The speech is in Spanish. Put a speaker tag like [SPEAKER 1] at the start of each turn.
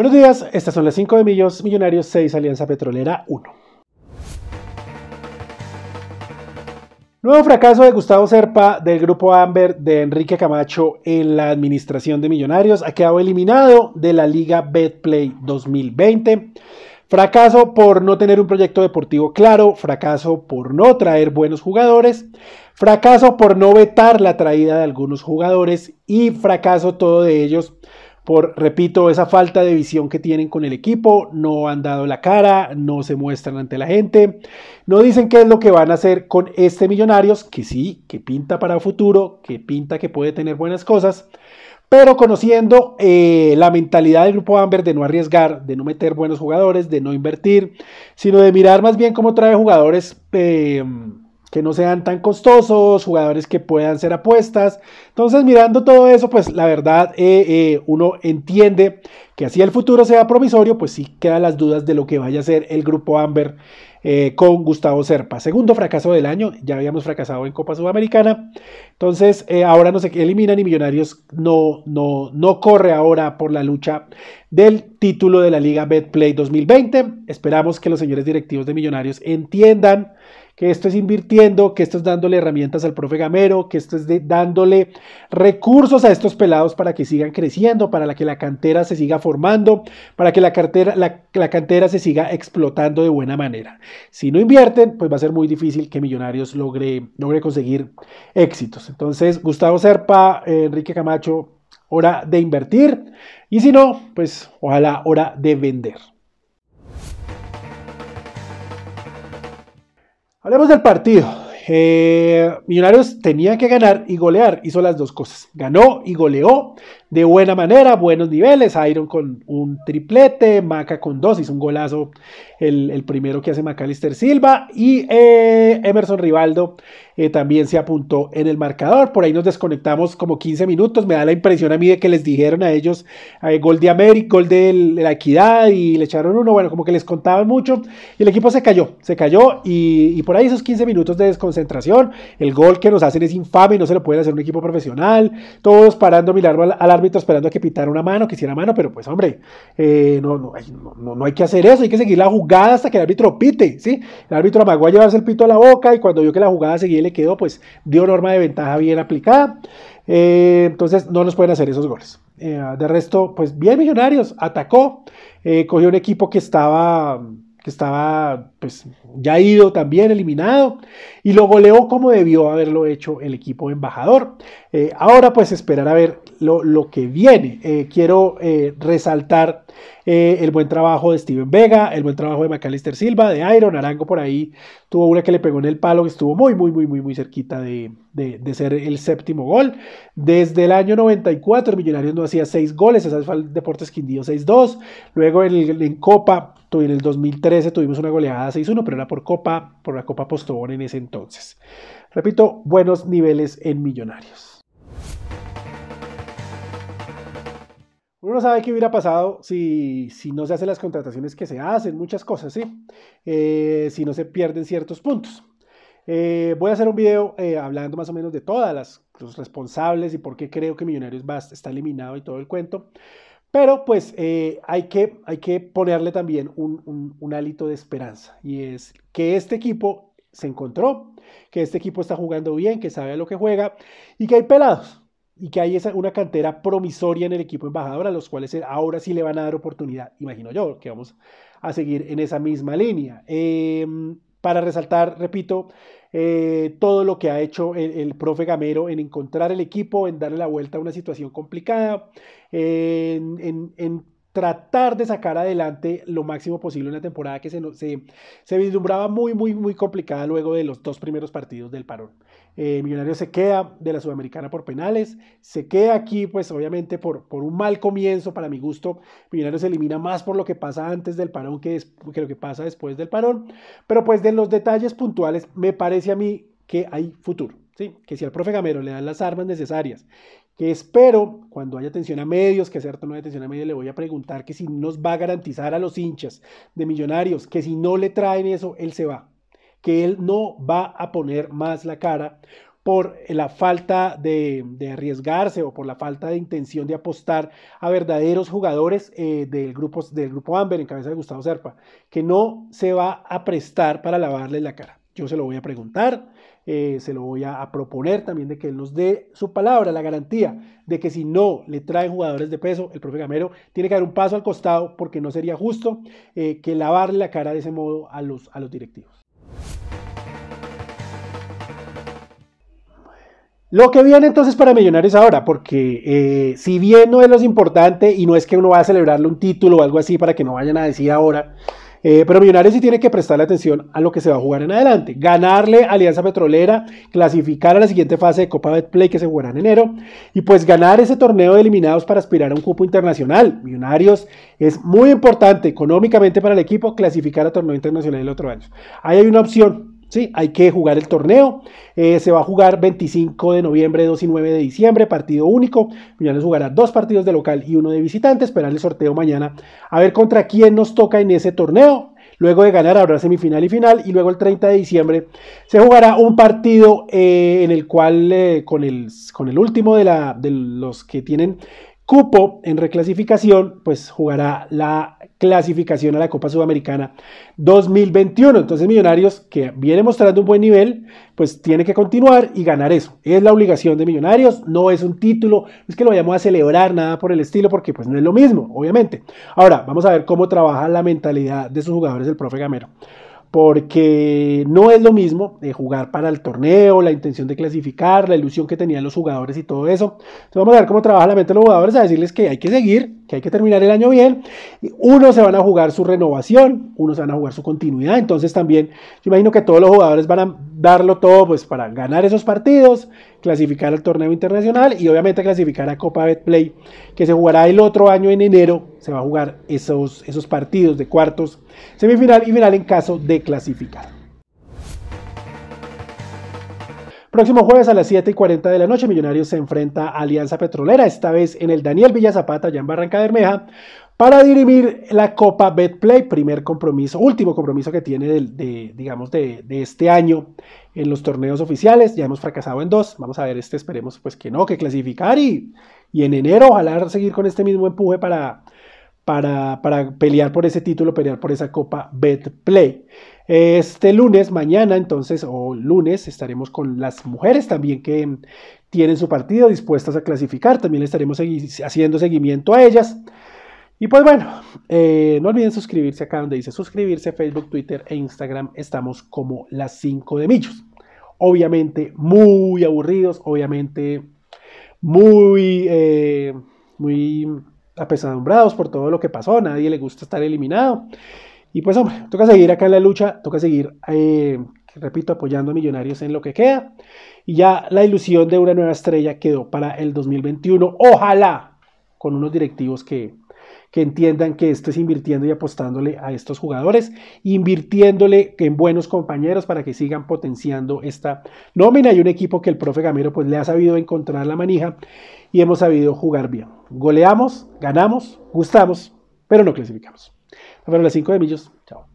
[SPEAKER 1] Buenos días, estas son las 5 de Millos, Millonarios 6, Alianza Petrolera 1. Nuevo fracaso de Gustavo Serpa del grupo Amber de Enrique Camacho en la administración de Millonarios. Ha quedado eliminado de la Liga Betplay 2020. Fracaso por no tener un proyecto deportivo claro, fracaso por no traer buenos jugadores, fracaso por no vetar la traída de algunos jugadores y fracaso todo de ellos por, repito, esa falta de visión que tienen con el equipo, no han dado la cara, no se muestran ante la gente, no dicen qué es lo que van a hacer con este Millonarios, que sí, que pinta para futuro, que pinta que puede tener buenas cosas, pero conociendo eh, la mentalidad del grupo Amber de no arriesgar, de no meter buenos jugadores, de no invertir, sino de mirar más bien cómo trae jugadores. Eh, que no sean tan costosos, jugadores que puedan ser apuestas. Entonces, mirando todo eso, pues la verdad, eh, eh, uno entiende que así el futuro sea promisorio, pues sí quedan las dudas de lo que vaya a ser el grupo Amber eh, con Gustavo Serpa. Segundo fracaso del año, ya habíamos fracasado en Copa Sudamericana. Entonces, ahora no se eliminan y Millonarios no, no, no corre ahora por la lucha del título de la Liga Betplay 2020. Esperamos que los señores directivos de Millonarios entiendan que esto es invirtiendo, que esto es dándole herramientas al profe Gamero, que esto es dándole recursos a estos pelados para que sigan creciendo, para que la cantera se siga formando, para que la, la, cantera se siga explotando de buena manera. Si no invierten, pues va a ser muy difícil que Millonarios logre, logre conseguir éxitos. Entonces, Gustavo Serpa, eh, Enrique Camacho, hora de invertir. Y si no, pues ojalá hora de vender. Hablemos del partido. Eh, Millonarios tenía que ganar y golear, hizo las dos cosas. Ganó y goleó de buena manera, buenos niveles. Iron con un triplete, Maca con dos, hizo un golazo el, primero que hace Macalister Silva. Y eh, Emerson Rivaldo eh, también se apuntó en el marcador. Por ahí nos desconectamos como 15 minutos. Me da la impresión a mí de que les dijeron a ellos gol de América, gol de la Equidad y le echaron uno. Bueno, como que les contaban mucho. Y el equipo se cayó, se cayó y, por ahí esos 15 minutos de desconcentración concentración, el gol que nos hacen es infame, no se lo puede hacer un equipo profesional, todos parando a mirar al, árbitro esperando a que pitara una mano, que hiciera mano, pero pues hombre, eh, no, no, hay que hacer eso, hay que seguir la jugada hasta que el árbitro pite, ¿sí? El árbitro amagó a llevarse el pito a la boca y cuando vio que la jugada seguía le quedó, pues dio norma de ventaja bien aplicada. Eh, entonces no nos pueden hacer esos goles. Eh, de resto, pues bien Millonarios, atacó, cogió un equipo que estaba que estaba pues ya ido también, eliminado, y lo goleó como debió haberlo hecho el equipo embajador. Eh, ahora pues esperar a ver lo, que viene. Eh, quiero eh, resaltar el buen trabajo de Steven Vega, el buen trabajo de McAllister Silva, de Iron Arango por ahí, tuvo una que le pegó en el palo que estuvo muy, muy, muy, muy, muy cerquita de, ser el séptimo gol. Desde el año 94 Millonarios no hacía seis goles, esa el Deportes Quindío 6-2, luego en, en Copa en el 2013 tuvimos una goleada 6-1, pero era por Copa, por la Copa Postobón en ese entonces. Repito, buenos niveles en Millonarios. Uno no sabe qué hubiera pasado si, si no se hacen las contrataciones que se hacen, muchas cosas, ¿sí? Eh, si no se pierden ciertos puntos. Eh, voy a hacer un video eh, hablando más o menos de todas las los responsables y por qué creo que Millonarios va, está eliminado y todo el cuento. Pero pues eh, hay, que, hay, que, ponerle también un, hálito de esperanza y es que este equipo se encontró, que este equipo está jugando bien, que sabe a lo que juega y que hay pelados y que hay una cantera promisoria en el equipo embajador a los cuales ahora sí le van a dar oportunidad, imagino yo, que vamos a seguir en esa misma línea. Em, para resaltar, repito, eh, todo lo que ha hecho el, profe Gamero en encontrar el equipo, en darle la vuelta a una situación complicada, en, tratar de sacar adelante lo máximo posible una temporada que se, se, se vislumbraba muy, muy, muy complicada luego de los dos primeros partidos del parón. Eh, millonario Millonarios se queda de la Sudamericana por penales, se queda aquí pues obviamente por, por un mal comienzo para mi gusto, Millonarios se elimina más por lo que pasa antes del parón que, lo que pasa después del parón, pero pues de los detalles puntuales me parece a mí que hay futuro, ¿sí? que si al profe Gamero le dan las armas necesarias, que espero cuando haya atención a medios, que cierto no hay atención a medios, le voy a preguntar que si nos va a garantizar a los hinchas de Millonarios, que si no le traen eso, él se va que él no va a poner más la cara por la falta de, arriesgarse o por la falta de intención de apostar a verdaderos jugadores eh, del, grupo, del grupo Amber en cabeza de Gustavo Serpa, que no se va a prestar para lavarle la cara. Yo se lo voy a preguntar, eh, se lo voy a, proponer también de que él nos dé su palabra, la garantía de que si no le traen jugadores de peso, el profe Gamero tiene que dar un paso al costado porque no sería justo eh, que lavarle la cara de ese modo a los, a los directivos. Lo que viene entonces para Millonarios ahora, porque eh, si bien no es lo importante y no es que uno va a celebrarle un título o algo así para que no vayan a decir ahora, eh, pero Millonarios sí tiene que prestarle atención a lo que se va a jugar en adelante. Ganarle a Alianza Petrolera, clasificar a la siguiente fase de Copa Betplay que se jugará en enero y pues ganar ese torneo de eliminados para aspirar a un cupo internacional. Millonarios es muy importante económicamente para el equipo clasificar a torneo internacional el otro año. Ahí hay una opción Sí, hay que jugar el torneo. Eh, se va a jugar 25 de noviembre, 2 y 9 de diciembre, partido único. se jugará dos partidos de local y uno de visitante. Esperar el sorteo mañana a ver contra quién nos toca en ese torneo. Luego de ganar habrá semifinal y final y luego el 30 de diciembre se jugará un partido eh, en el cual eh, con, el, con el último de, la, de los que tienen cupo en reclasificación, pues jugará la clasificación a la Copa Sudamericana 2021. Entonces Millonarios, que viene mostrando un buen nivel, pues tiene que continuar y ganar eso. Es la obligación de Millonarios, no es un título, es que lo vayamos a celebrar, nada por el estilo, porque pues no es lo mismo, obviamente. Ahora, vamos a ver cómo trabaja la mentalidad de sus jugadores el profe Gamero porque no es lo mismo de eh, jugar para el torneo, la intención de clasificar, la ilusión que tenían los jugadores y todo eso. Entonces vamos a ver cómo trabaja la mente de los jugadores, a decirles que hay que seguir, que hay que terminar el año bien. Unos se van a jugar su renovación, unos se van a jugar su continuidad. Entonces también, yo imagino que todos los jugadores van a darlo todo pues, para ganar esos partidos, clasificar al torneo internacional y obviamente clasificar a Copa Betplay, que se jugará el otro año en enero. Se va a jugar esos, esos partidos de cuartos, semifinal y final en caso de clasificar. Próximo jueves a las 7 y 40 de la noche, Millonarios se enfrenta a Alianza Petrolera, esta vez en el Daniel Villazapata, allá en Barranca Bermeja, para dirimir la Copa Betplay, primer compromiso, último compromiso que tiene de, digamos, de, este año en los torneos oficiales. Ya hemos fracasado en dos, vamos a ver este, esperemos pues que no, que clasificar y en enero ojalá seguir con este mismo empuje para para, pelear por ese título, pelear por esa Copa play Este lunes, mañana entonces, o lunes, estaremos con las mujeres también que tienen su partido dispuestas a clasificar. También estaremos haciendo seguimiento a ellas. Y pues bueno, eh, no olviden suscribirse acá donde dice suscribirse, Facebook, Twitter e Instagram. Estamos como las 5 de Millos. Obviamente muy aburridos, obviamente muy, eh, muy apesadumbrados por todo lo que pasó, nadie le gusta estar eliminado. Y pues hombre, toca seguir acá en la lucha, toca seguir, eh, repito, apoyando a Millonarios en lo que queda. Y ya la ilusión de una nueva estrella quedó para el 2021, ojalá, con unos directivos que que entiendan que esto es invirtiendo y apostándole a estos jugadores, invirtiéndole en buenos compañeros para que sigan potenciando esta nómina y un equipo que el profe Gamero pues le ha sabido encontrar la manija y hemos sabido jugar bien. Goleamos, ganamos, gustamos, pero no clasificamos. A las 5 de Millos. Chao.